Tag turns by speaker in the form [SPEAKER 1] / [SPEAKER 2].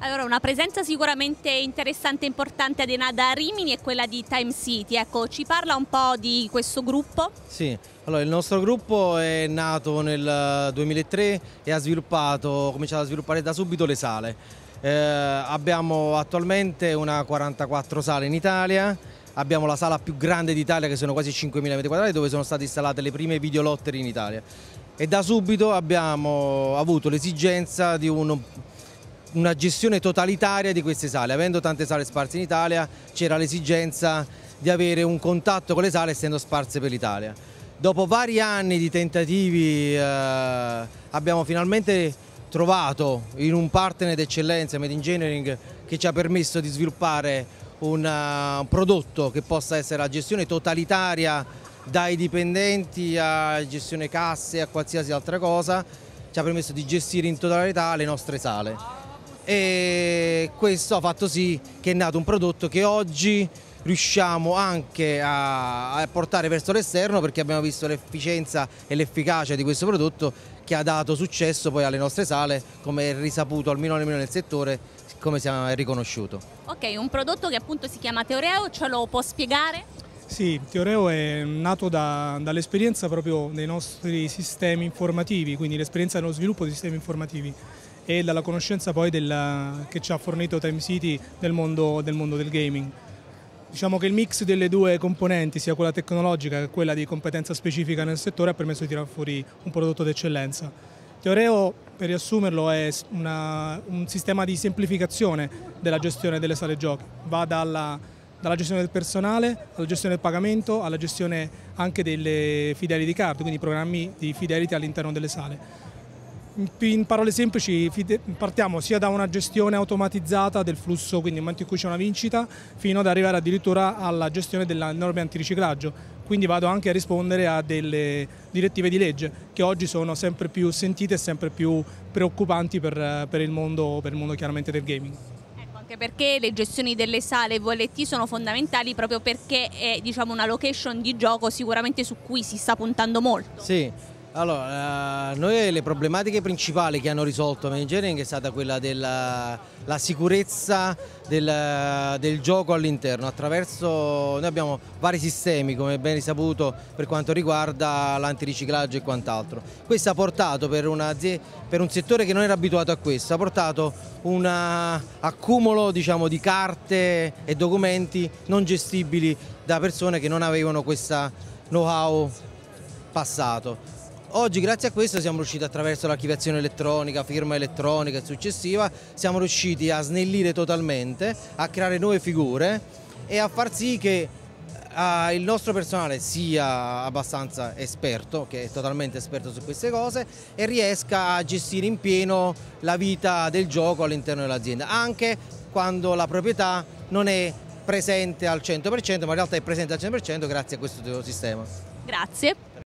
[SPEAKER 1] Allora, una presenza sicuramente interessante e importante ad Enada Rimini è quella di Time City. Ecco, ci parla un po' di questo gruppo?
[SPEAKER 2] Sì, allora il nostro gruppo è nato nel 2003 eh, e ha sviluppato, cominciato a sviluppare da subito le sale. Eh, abbiamo attualmente una 44 sale in Italia, abbiamo la sala più grande d'Italia che sono quasi 5.000 metri quadrati dove sono state installate le prime videolotteri in Italia. E da subito abbiamo avuto l'esigenza di un una gestione totalitaria di queste sale. Avendo tante sale sparse in Italia c'era l'esigenza di avere un contatto con le sale essendo sparse per l'Italia. Dopo vari anni di tentativi eh, abbiamo finalmente trovato in un partner d'eccellenza, Made Engineering, che ci ha permesso di sviluppare un, uh, un prodotto che possa essere la gestione totalitaria dai dipendenti a gestione casse a qualsiasi altra cosa, ci ha permesso di gestire in totalità le nostre sale e questo ha fatto sì che è nato un prodotto che oggi riusciamo anche a, portare verso l'esterno perché abbiamo visto l'efficienza e l'efficacia di questo prodotto che ha dato successo poi alle nostre sale come è risaputo almeno, almeno nel settore
[SPEAKER 3] come è riconosciuto.
[SPEAKER 1] Ok, un prodotto che appunto si chiama Teoreo, ce lo può spiegare?
[SPEAKER 3] Sì, Teoreo è nato da, dall'esperienza proprio dei nostri sistemi informativi, quindi l'esperienza dello sviluppo dei sistemi informativi e dalla conoscenza poi della, che ci ha fornito Time City nel mondo, del mondo del gaming. Diciamo che il mix delle due componenti, sia quella tecnologica che quella di competenza specifica nel settore, ha permesso di tirare fuori un prodotto d'eccellenza. Teoreo, per riassumerlo, è una, un sistema di semplificazione della gestione delle sale giochi. Va dalla, dalla gestione del personale, alla gestione del pagamento, alla gestione anche delle fidelity card, quindi programmi di fidelity all'interno delle sale in parole semplici partiamo sia da una gestione automatizzata del flusso, quindi nel momento in cui c'è una vincita, fino ad arrivare addirittura alla gestione delle norme antiriciclaggio. Quindi vado anche a rispondere a delle direttive di legge che oggi sono sempre più sentite e sempre più preoccupanti per, per, il, mondo, per il mondo chiaramente del gaming
[SPEAKER 1] ecco, anche perché le gestioni delle sale VLT sono fondamentali proprio perché è diciamo, una location di gioco sicuramente su cui si sta puntando molto.
[SPEAKER 2] Sì. Allora, noi le problematiche principali che hanno risolto Managering è stata quella della sicurezza del, del gioco all'interno. Attraverso noi abbiamo vari sistemi, come ben risaputo, per quanto riguarda l'antiriciclaggio e quant'altro. Questo ha portato per, una, per, un settore che non era abituato a questo, ha portato un accumulo diciamo, di carte e documenti non gestibili da persone che non avevano questo know-how passato Oggi grazie a questo siamo riusciti attraverso l'archiviazione elettronica, firma elettronica e successiva, siamo riusciti a snellire totalmente, a creare nuove figure e a far sì che Uh, il nostro personale sia abbastanza esperto, che è totalmente esperto su queste cose e riesca a gestire in pieno la vita del gioco all'interno dell'azienda, anche quando la proprietà non è presente al 100%, ma in realtà è presente al 100% grazie a questo sistema.
[SPEAKER 1] Grazie.